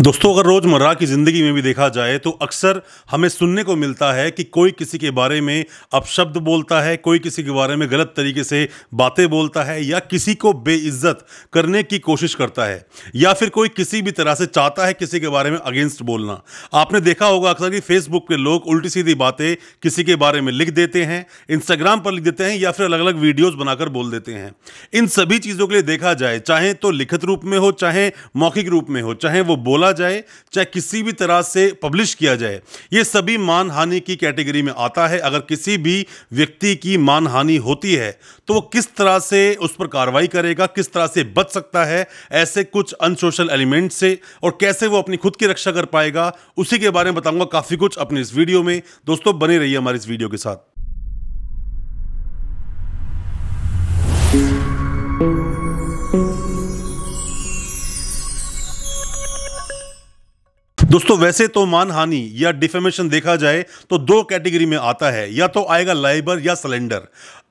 दोस्तों अगर रोज़मर्रा की ज़िंदगी में भी देखा जाए तो अक्सर हमें सुनने को मिलता है कि कोई किसी के बारे में अपशब्द बोलता है कोई किसी के बारे में गलत तरीके से बातें बोलता है या किसी को बेइज्जत करने की कोशिश करता है या फिर कोई किसी भी तरह से चाहता है किसी के बारे में अगेंस्ट बोलना आपने देखा होगा अक्सर कि फेसबुक के लोग उल्टी सीधी बातें किसी के बारे में लिख देते हैं इंस्टाग्राम पर लिख देते हैं या फिर अलग अलग वीडियोज़ बनाकर बोल देते हैं इन सभी चीज़ों के लिए देखा जाए चाहे तो लिखित रूप में हो चाहे मौखिक रूप में हो चाहे वो बोला पकड़ा जाए चाहे किसी भी तरह से पब्लिश किया जाए ये सभी मानहानि की कैटेगरी में आता है अगर किसी भी व्यक्ति की मानहानि होती है तो वो किस तरह से उस पर कार्रवाई करेगा किस तरह से बच सकता है ऐसे कुछ अनसोशल एलिमेंट से और कैसे वो अपनी खुद की रक्षा कर पाएगा उसी के बारे में बताऊंगा काफ़ी कुछ अपने इस वीडियो में दोस्तों बने रहिए हमारे इस वीडियो के साथ दोस्तों वैसे तो मानहानि या डिफेमेशन देखा जाए तो दो कैटेगरी में आता है या तो आएगा लाइबर या सिलेंडर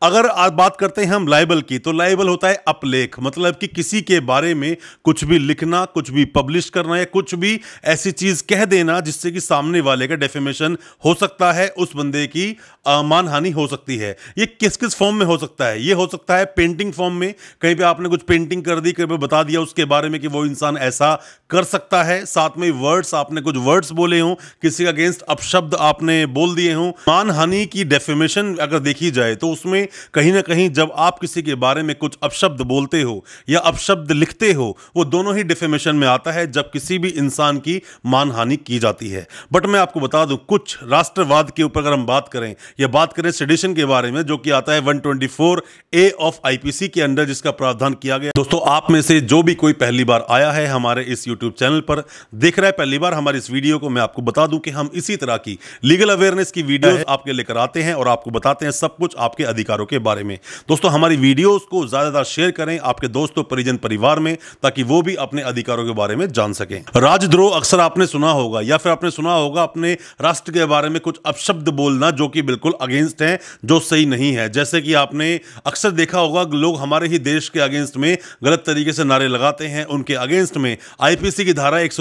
अगर आज बात करते हैं हम लाइबल की तो लाइबल होता है अपलेख मतलब कि किसी के बारे में कुछ भी लिखना कुछ भी पब्लिश करना या कुछ भी ऐसी चीज़ कह देना जिससे कि सामने वाले का डेफिमेशन हो सकता है उस बंदे की मानहानि हो सकती है ये किस किस फॉर्म में हो सकता है ये हो सकता है पेंटिंग फॉर्म में कहीं पर आपने कुछ पेंटिंग कर दी कहीं पर बता दिया उसके बारे में कि वो इंसान ऐसा कर सकता है साथ में वर्ड्स आपने कुछ वर्ड्स बोले हों किसी के अगेंस्ट अपशब्द आपने बोल दिए हों मानहानि की डेफिमेशन अगर देखी जाए तो उसमें कहीं ना कहीं जब आप किसी के बारे में कुछ अपशब्द बोलते हो या अपशब्द लिखते हो वो दोनों ही डिफेमेशन में आता है जब किसी भी इंसान की मानहानि की जाती है बट मैं आपको बता दूं कुछ राष्ट्रवाद के ऊपर अगर हम बात करें या बात करें सेडिशन के बारे में जो कि आता है 124 ए ऑफ आईपीसी के अंडर जिसका प्रावधान किया गया दोस्तों आप में से जो भी कोई पहली बार आया है हमारे इस यूट्यूब चैनल पर देख रहा है पहली बार हमारे इस वीडियो को मैं आपको बता दूं कि हम इसी तरह की लीगल अवेयरनेस की वीडियो आपके लेकर आते हैं और आपको बताते हैं सब कुछ आपके अधिकार अधिकारों के बारे में दोस्तों हमारी वीडियोस को ज़्यादातर शेयर करें आपके दोस्तों परिजन परिवार में ताकि वो भी अपने अधिकारों के बारे में जान सकें राजद्रोह अक्सर आपने सुना होगा या फिर आपने सुना होगा अपने राष्ट्र के बारे में कुछ अपशब्द बोलना जो कि बिल्कुल अगेंस्ट है जो सही नहीं है जैसे कि आपने अक्सर देखा होगा लोग हमारे ही देश के अगेंस्ट में गलत तरीके से नारे लगाते हैं उनके अगेंस्ट में आईपीसी की धारा एक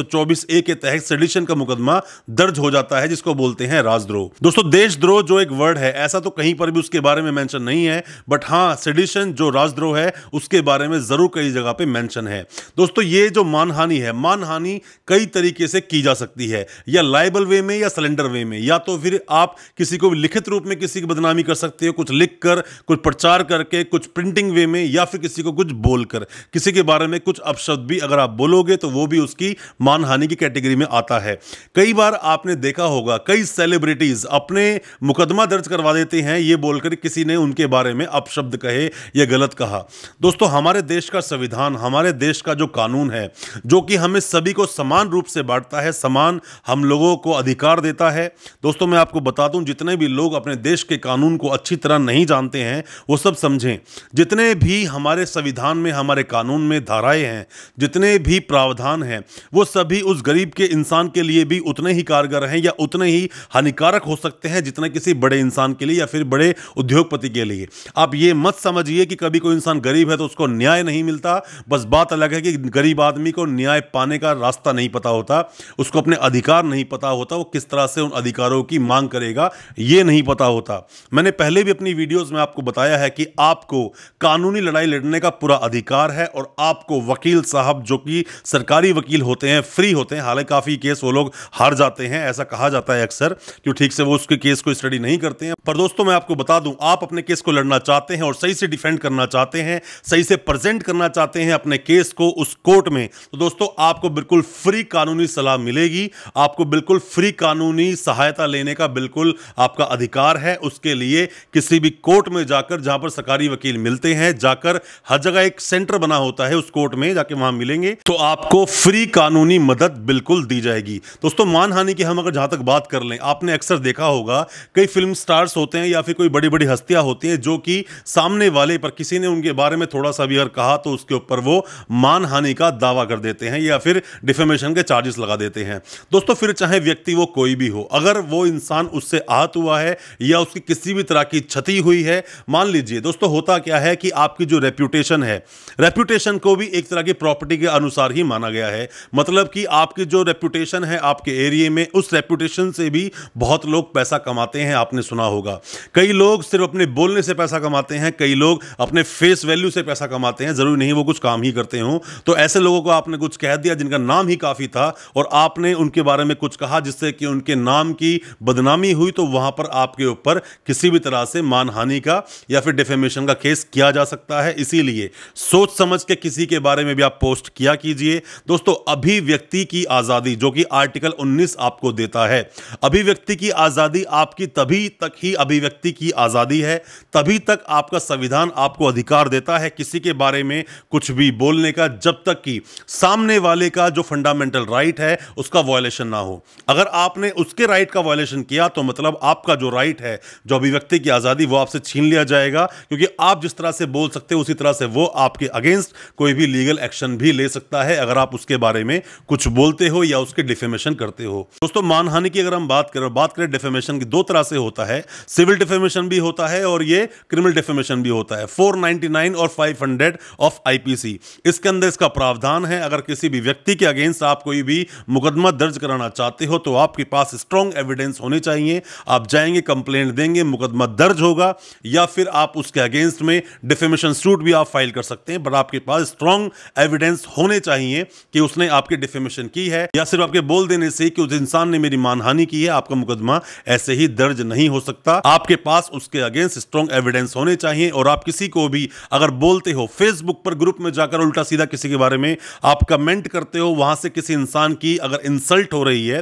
ए के तहत सेडिशन का मुकदमा दर्ज हो जाता है जिसको बोलते हैं राजद्रोह दोस्तों देशद्रोह जो एक वर्ड है ऐसा तो कहीं पर भी उसके बारे में मेंशन नहीं है बट हाँ सेडिशन जो राजद्रोह है उसके बारे में ज़रूर कई जगह पे मेंशन है दोस्तों ये जो मानहानि है मानहानि कई तरीके से की जा सकती है या लाइबल वे में या सिलेंडर वे में या तो फिर आप किसी को लिखित रूप में किसी की बदनामी कर सकते हो कुछ लिख कर कुछ प्रचार करके कुछ प्रिंटिंग वे में या फिर किसी को कुछ बोलकर किसी के बारे में कुछ अपशब्द भी अगर आप बोलोगे तो वो भी उसकी मानहानि की कैटेगरी में आता है कई बार आपने देखा होगा कई सेलिब्रिटीज अपने मुकदमा दर्ज करवा देते हैं ये बोलकर किसी ने उन उनके बारे में अपशब्द कहे या गलत कहा दोस्तों हमारे देश का संविधान हमारे देश का जो कानून है जो कि हमें सभी को समान रूप से बांटता है समान हम लोगों को अधिकार देता है दोस्तों मैं आपको बता दूं जितने भी लोग अपने देश के कानून को अच्छी तरह नहीं जानते हैं वो सब समझें जितने भी हमारे संविधान में हमारे कानून में धाराएं हैं जितने भी प्रावधान हैं वो सभी उस गरीब के इंसान के लिए भी उतने ही कारगर हैं या उतने ही हानिकारक हो सकते हैं जितने किसी बड़े इंसान के लिए या फिर बड़े उद्योगपति के लिए आप ये मत समझिए कि कभी कोई इंसान गरीब है तो उसको न्याय नहीं मिलता बस बात अलग है कि गरीब आदमी को न्याय पाने का रास्ता नहीं पता होता उसको अपने अधिकार नहीं पता होता वो किस तरह से उन अधिकारों की मांग करेगा ये नहीं पता होता मैंने पहले भी अपनी वीडियोज़ में आपको बताया है कि आपको कानूनी लड़ाई लड़ने का पूरा अधिकार है और आपको वकील साहब जो कि सरकारी वकील होते हैं फ्री होते हैं हालांकि काफ़ी केस वो लोग हार जाते हैं ऐसा कहा जाता है अक्सर कि ठीक से वो उसके केस को स्टडी नहीं करते हैं पर दोस्तों मैं आपको बता दूं आप अपने केस केस को लड़ना चाहते हैं और सही से डिफेंड करना चाहते हैं सही से प्रेजेंट करना चाहते हैं अपने केस को उस कोर्ट में तो दोस्तों आपको बिल्कुल फ्री कानूनी सलाह मिलेगी आपको बिल्कुल फ्री कानूनी सहायता लेने का बिल्कुल आपका अधिकार है उसके लिए किसी भी कोर्ट में जाकर जहां पर सरकारी वकील मिलते हैं जाकर हर जगह एक सेंटर बना होता है उस कोर्ट में जाके वहां मिलेंगे तो आपको फ्री कानूनी मदद बिल्कुल दी जाएगी दोस्तों मानहानि की हम अगर जहां तक बात कर लें आपने अक्सर देखा होगा कई फिल्म स्टार्स होते हैं या फिर कोई बड़ी बड़ी हस्तियां होती होती है जो कि सामने वाले पर किसी ने उनके बारे में थोड़ा सा भी अगर कहा तो उसके ऊपर वो मानहानि का दावा कर देते हैं या फिर डिफेमेशन के चार्जेस लगा देते हैं दोस्तों फिर चाहे व्यक्ति वो कोई भी हो अगर वो इंसान उससे आहत हुआ है या उसकी किसी भी तरह की क्षति हुई है मान लीजिए दोस्तों होता क्या है कि आपकी जो रेप्यूटेशन है रेप्यूटेशन को भी एक तरह की प्रॉपर्टी के अनुसार ही माना गया है मतलब कि आपकी जो रेप्यूटेशन है आपके एरिए में उस रेप्यूटेशन से भी बहुत लोग पैसा कमाते हैं आपने सुना होगा कई लोग सिर्फ अपने बोल बोलने से पैसा कमाते हैं कई लोग अपने फेस वैल्यू से पैसा कमाते हैं ज़रूरी नहीं वो कुछ काम ही करते हों तो ऐसे लोगों को आपने कुछ कह दिया जिनका नाम ही काफ़ी था और आपने उनके बारे में कुछ कहा जिससे कि उनके नाम की बदनामी हुई तो वहां पर आपके ऊपर किसी भी तरह से मानहानि का या फिर डिफेमेशन का केस किया जा सकता है इसीलिए सोच समझ के किसी के बारे में भी आप पोस्ट किया कीजिए दोस्तों अभिव्यक्ति की आज़ादी जो कि आर्टिकल 19 आपको देता है अभिव्यक्ति की आज़ादी आपकी तभी तक ही अभिव्यक्ति की आज़ादी है तभी तक आपका संविधान आपको अधिकार देता है किसी के बारे में कुछ भी बोलने का जब तक कि सामने वाले का जो फंडामेंटल राइट है उसका वायलेशन ना हो अगर आपने उसके राइट का वायलेशन किया तो मतलब आपका जो राइट है जो अभिव्यक्ति की आज़ादी वो आपसे छीन लिया जाएगा क्योंकि आप जिस तरह से बोल सकते हो उसी तरह से वो आपके अगेंस्ट कोई भी लीगल एक्शन भी ले सकता है अगर आप उसके बारे में कुछ बोलते हो या उसके डिफेमेशन करते हो दोस्तों मानहानि की अगर हम बात करें बात करें डिफेमेशन की दो तरह से होता है सिविल डिफेमेशन भी होता है और ये क्रिमिनल डिफेमेशन भी होता है 499 और 500 ऑफ आईपीसी इसके अंदर इसका प्रावधान है अगर किसी भी व्यक्ति के अगेंस्ट आप कोई भी मुकदमा दर्ज कराना चाहते हो तो आपके पास स्ट्रॉन्ग एविडेंस होने चाहिए आप जाएंगे कंप्लेंट देंगे मुकदमा दर्ज होगा या फिर आप उसके अगेंस्ट में डिफेमेशन सूट भी आप फाइल कर सकते हैं बट आपके पास स्ट्रॉन्ग एविडेंस होने चाहिए कि उसने आपके डिफेमेशन की है या सिर्फ आपके बोल देने से कि उस इंसान ने मेरी मानहानि की है आपका मुकदमा ऐसे ही दर्ज नहीं हो सकता आपके पास उसके अगेंस्ट स्ट्रॉन्ग एविडेंस होने चाहिए और आप किसी को भी अगर बोलते हो फेसबुक पर ग्रुप में जाकर उल्टा सीधा किसी के बारे में आप कमेंट करते हो वहां से किसी इंसान की अगर इंसल्ट हो रही है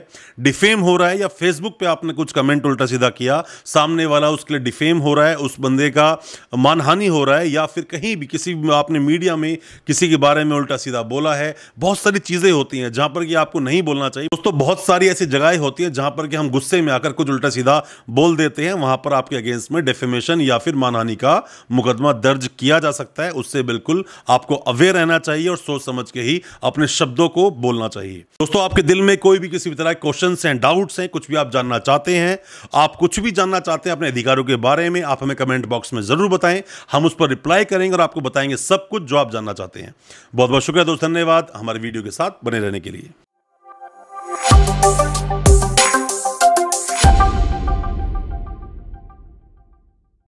डिफेम हो रहा है या फेसबुक पे आपने कुछ कमेंट उल्टा सीधा किया सामने वाला उसके लिए डिफेम हो रहा है उस बंदे का मानहानि हो रहा है या फिर कहीं भी किसी आपने मीडिया में किसी के बारे में उल्टा सीधा बोला है बहुत सारी चीज़ें होती हैं जहां पर कि आपको नहीं बोलना चाहिए दोस्तों बहुत सारी ऐसी जगहें होती हैं जहां पर कि हम गुस्से में आकर कुछ उल्टा सीधा बोल देते हैं वहां पर आपके अगेंस्ट में डेफेमेशन या फिर मानहानि का मुकदमा दर्ज किया जा सकता है उससे बिल्कुल आपको अवेयर रहना चाहिए और सोच समझ के ही अपने शब्दों को बोलना चाहिए दोस्तों आपके दिल में कोई भी किसी भी तरह के क्वेश्चन हैं डाउट्स हैं कुछ भी आप जानना चाहते हैं आप कुछ भी जानना चाहते हैं अपने अधिकारों के बारे में आप हमें कमेंट बॉक्स में जरूर बताएं हम उस पर रिप्लाई करेंगे और आपको बताएंगे सब कुछ जो आप जानना चाहते हैं बहुत बहुत शुक्रिया दोस्तों धन्यवाद हमारे वीडियो के साथ बने रहने के लिए